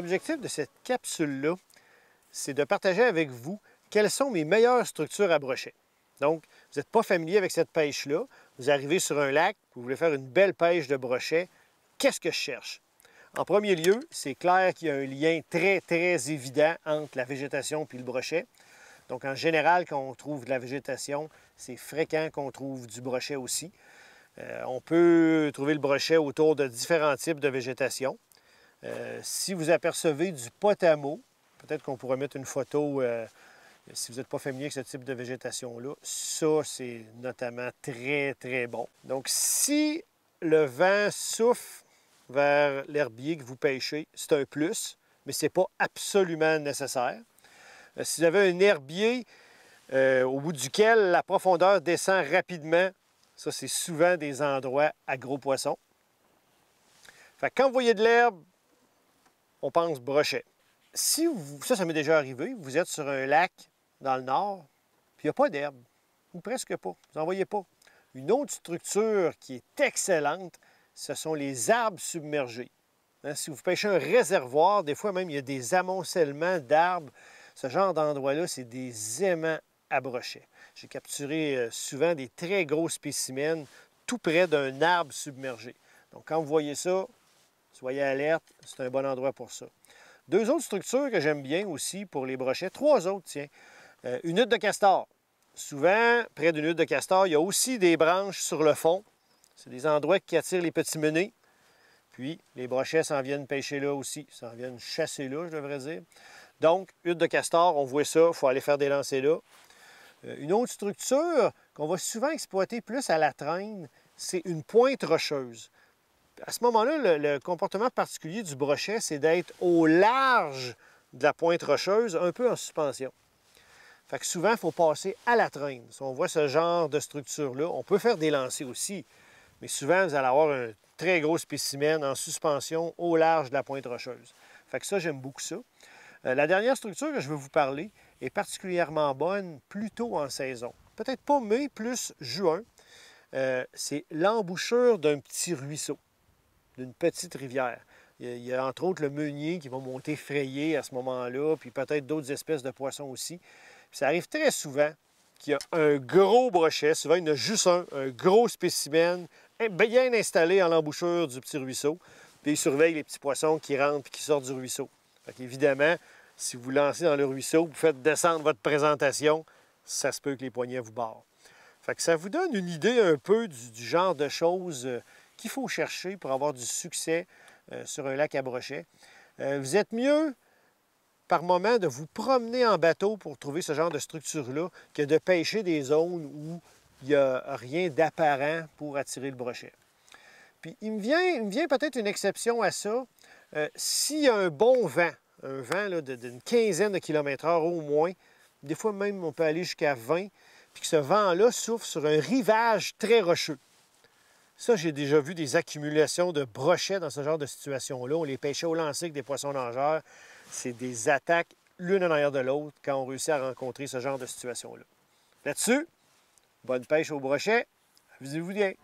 L'objectif de cette capsule-là, c'est de partager avec vous quelles sont mes meilleures structures à brochet. Donc, vous n'êtes pas familier avec cette pêche-là, vous arrivez sur un lac, vous voulez faire une belle pêche de brochet, qu'est-ce que je cherche? En premier lieu, c'est clair qu'il y a un lien très, très évident entre la végétation et le brochet. Donc, en général, quand on trouve de la végétation, c'est fréquent qu'on trouve du brochet aussi. Euh, on peut trouver le brochet autour de différents types de végétation. Euh, si vous apercevez du potamo, peut-être qu'on pourrait mettre une photo euh, si vous n'êtes pas familier avec ce type de végétation-là. Ça, c'est notamment très, très bon. Donc, si le vent souffle vers l'herbier que vous pêchez, c'est un plus, mais ce n'est pas absolument nécessaire. Euh, si vous avez un herbier au bout duquel la profondeur descend rapidement, ça, c'est souvent des endroits à gros poissons. Fait quand vous voyez de l'herbe, on pense brochet. Si ça, ça m'est déjà arrivé, vous êtes sur un lac dans le nord, puis il n'y a pas d'herbe, ou presque pas, vous n'en voyez pas. Une autre structure qui est excellente, ce sont les arbres submergés. Hein, si vous pêchez un réservoir, des fois même, il y a des amoncellements d'arbres. Ce genre d'endroit-là, c'est des aimants à brochet. J'ai capturé euh, souvent des très gros spécimens tout près d'un arbre submergé. Donc, quand vous voyez ça, Soyez alerte, c'est un bon endroit pour ça. Deux autres structures que j'aime bien aussi pour les brochets, trois autres, tiens. Euh, une hutte de castor. Souvent, près d'une hutte de castor, il y a aussi des branches sur le fond. C'est des endroits qui attirent les petits menés. Puis, les brochets s'en viennent pêcher là aussi, s'en viennent chasser là, je devrais dire. Donc, hutte de castor, on voit ça, il faut aller faire des lancers là. Euh, une autre structure qu'on va souvent exploiter plus à la traîne, c'est une pointe rocheuse à ce moment-là, le, comportement particulier du brochet, c'est d'être au large de la pointe rocheuse, un peu en suspension. Fait que souvent, il faut passer à la traîne. Si on voit ce genre de structure-là, on peut faire des lancers aussi, mais souvent, vous allez avoir un très gros spécimen en suspension au large de la pointe rocheuse. Fait que ça, j'aime beaucoup ça. Euh, la dernière structure que je veux vous parler est particulièrement bonne plutôt en saison. Peut-être pas mai, plus juin. Euh, c'est l'embouchure d'un petit ruisseau d'une petite rivière. Il y a entre autres le meunier qui va monter frayé à ce moment-là, puis peut-être d'autres espèces de poissons aussi. ça arrive très souvent qu'il y a un gros brochet, souvent il y en a juste un, un gros spécimen eh, ben, bien installé à l'embouchure du petit ruisseau, puis il surveille les petits poissons qui rentrent et qui sortent du ruisseau. Évidemment, si vous lancez dans le ruisseau, vous faites descendre votre présentation, ça se peut que les poignets vous barrent. Fait que ça vous donne une idée un peu du genre de choses euh, qu'il faut chercher pour avoir du succès euh, sur un lac à brochet. Euh, vous êtes mieux par moment de vous promener en bateau pour trouver ce genre de structure-là que de pêcher des zones où il n'y a rien d'apparent pour attirer le brochet. Puis il me vient, vient peut-être une exception à ça. Euh, s'il y a un bon vent, un vent d'une quinzaine de kilomètres heure au moins, des fois même on peut aller jusqu'à 20, puis que ce vent-là souffle sur un rivage très rocheux. Ça, j'ai déjà vu des accumulations de brochets dans ce genre de situation-là. On les pêchait au lancer avec des poissons nageurs. C'est des attaques l'une en arrière de l'autre quand on réussit à rencontrer ce genre de situation-là. Là-dessus, bonne pêche au brochet. visez vous bien.